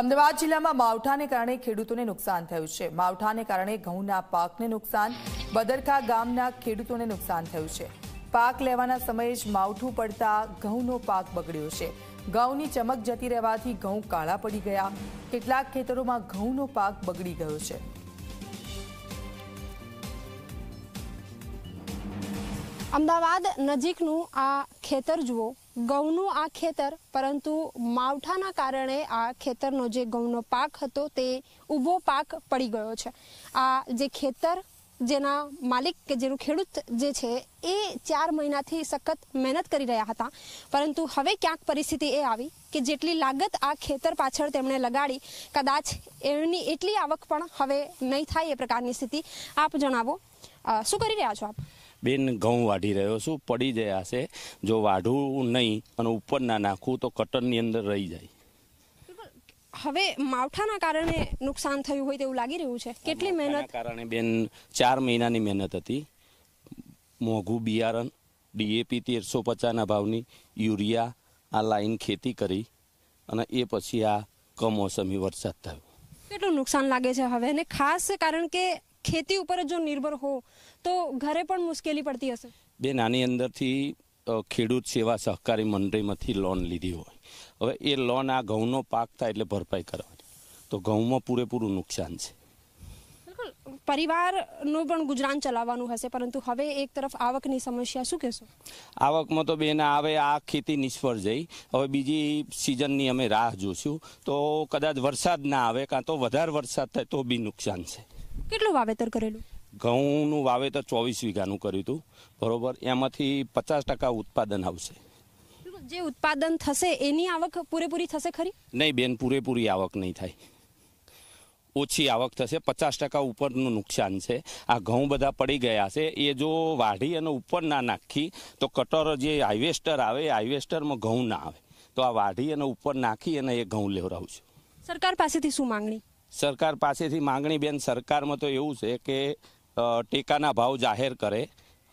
અમદાવાદ જિલ્લામાં માવઠાને કારણે ખેડૂતોને નુકસાન થયું છે માવઠાને કારણે ઘઉંના પાકને નુકસાન બદરખા ગામના ખેડૂતોને નુકસાન થયું છે પાક લેવાના સમયે જ માવઠું પડતા ઘઉંનો પાક બગડ્યો છે ઘઉંની ચમક જતી રહેવાથી ઘઉં કાળા પડી ગયા કેટલાક ખેતરોમાં ઘઉંનો પાક બગડી ગયો છે અમદાવાદ નજીકનું આ ખેતર જુઓ ઘઉંનું આ ખેતર પરંતુ માવઠાના કારણે આ ખેતરનો જે ઘઉંનો પાક હતો તે ઊભો પાક પડી ગયો છે આ જે ખેતર જેના માલિક કે જેનું ખેડૂત જે છે એ ચાર મહિનાથી સખત મહેનત કરી રહ્યા હતા પરંતુ હવે ક્યાંક પરિસ્થિતિ એ આવી કે જેટલી લાગત આ ખેતર પાછળ તેમણે લગાડી કદાચ એમની એટલી આવક પણ હવે નહીં થાય એ પ્રકારની સ્થિતિ આપ જણાવો શું કરી રહ્યા છો આપ બેન ઘઉં વાઢી રહ્યો છું પડી જાય છે જો વાઢું નહીં અને ઉપર ના નાખું તો કટરની અંદર રહી જાય હવે માવઠાના કારણે નુકસાન થયું હોય તેવું લાગી રહ્યું છે કેટલી મહેનત કારણે બેન ચાર મહિનાની મહેનત હતી મોંઘું બિયારણ ડીએપી તેરસો પચાસના ભાવની યુરિયા આ લાઈન ખેતી કરી અને એ પછી આ કમોસમી વરસાદ થયો કેટલું નુકસાન લાગે છે હવે અને ખાસ કારણ કે ખેતી ઉપર જ જો નિર્ભર હો તો ઘરે પણ મુશ્કેલી પડતી હશે બે નાની અંદરથી ખેડૂત સેવા સહકારી મંડળીમાંથી લોન લીધી હોય હવે એ લોન આ ઘઉંનો પાક થાય એટલે ભરપાઈ કરવાની તો ઘઉંમાં પૂરેપૂરું નુકસાન છે પરિવારનું પણ ગુજરાન ચલાવવાનું હશે પરંતુ હવે એક તરફ આવકની સમસ્યા શું કહેશો આવકમાં તો બેન આવે આ ખેતી નિષ્ફળ જઈ હવે બીજી સિઝનની અમે રાહ જોશું તો કદાચ વરસાદ ના આવે કાં તો વધારે વરસાદ થાય તો બી નુકસાન છે કેટલું વાવેતર કરેલું ઘઉંનું વાવેતર ચોવીસ વીઘાનું કર્યું હતું બરોબર એમાંથી પચાસ ટકા ઉત્પાદન આવશે જે ઉત્પાદન થશે એની આવક પૂરેપૂરી થશે ખરી નહીં બેન પૂરેપૂરી આવક નહીં થાય ઓછી આવક થશે પચાસ ટકા ઉપરનું નુકસાન છે આ ઘઉં બધા પડી ગયા છે એ જો વાઢી અને ઉપર ના નાખી તો કટર જે હાઇવેસ્ટર આવે હાઇવેસ્ટરમાં ઘઉં ના આવે તો આ વાઢી અને ઉપર નાખી અને એ ઘઉં લેવડાવું છું સરકાર પાસેથી શું માંગણી સરકાર પાસેથી માંગણી બેન સરકારમાં તો એવું છે કે ટેકાના ભાવ જાહેર કરે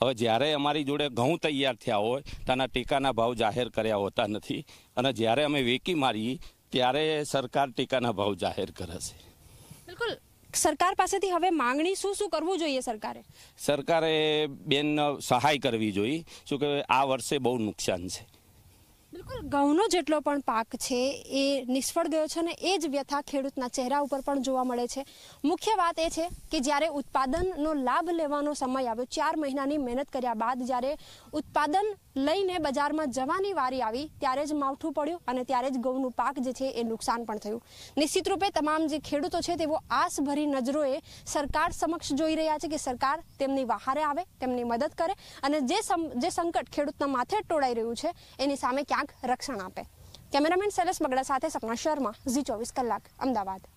હવે જ્યારે અમારી જોડે ઘઉં તૈયાર થયા હોય તેના ટેકાના ભાવ જાહેર કર્યા હોતા નથી અને જ્યારે અમે વેકી મારી ત્યારે સરકાર ટેકાના ભાવ જાહેર કરે છે બિલકુલ સરકાર પાસેથી હવે માંગણી શું શું કરવું જોઈએ સરકારે સરકારે બેન સહાય કરવી જોઈએ શું કે આ વર્ષે બહુ નુકસાન છે બિલકુલ ઘઉંનો જેટલો પણ પાક છે એ નિષ્ફળ ગયો છે અને એ જ વ્યથા ખેડૂતના ચહેરા ઉપર પણ જોવા મળે છે મુખ્ય વાત એ છે કે જ્યારે ઉત્પાદનનો લાભ લેવાનો સમય આવ્યો ચાર મહિનાની મહેનત કર્યા બાદ જ્યારે ઉત્પાદન લઈને બજારમાં જવાની વારી આવી ત્યારે જ માવઠું પડ્યું અને ત્યારે જ ઘઉંનું પાક જે છે એ નુકસાન પણ થયું નિશ્ચિત રૂપે તમામ જે ખેડૂતો છે તેઓ આસભરી નજરોએ સરકાર સમક્ષ જોઈ રહ્યા છે કે સરકાર તેમની વહારે આવે તેમની મદદ કરે અને જે જે સંકટ ખેડૂતના માથે ટોળાઈ રહ્યું છે એની સામે ક્યાંક ખતરનાક રક્ષણ આપે કેમેરામેન સેલસ બગડા સાથે સપના શર્મા ઝી ચોવીસ કલાક અમદાવાદ